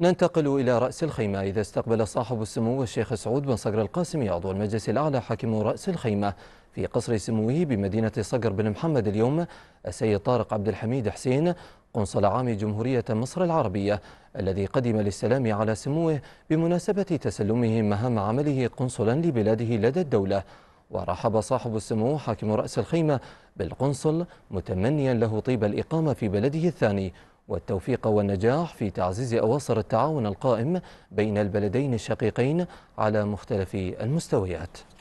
ننتقل إلى رأس الخيمة إذا استقبل صاحب السمو الشيخ سعود بن صقر القاسمي عضو المجلس الأعلى حاكم رأس الخيمة في قصر سموه بمدينة صقر بن محمد اليوم السيد طارق عبد الحميد حسين قنصل عام جمهورية مصر العربية الذي قدم للسلام على سموه بمناسبة تسلمه مهام عمله قنصلا لبلاده لدى الدولة ورحب صاحب السمو حاكم رأس الخيمة بالقنصل متمنيا له طيب الإقامة في بلده الثاني والتوفيق والنجاح في تعزيز أواصر التعاون القائم بين البلدين الشقيقين على مختلف المستويات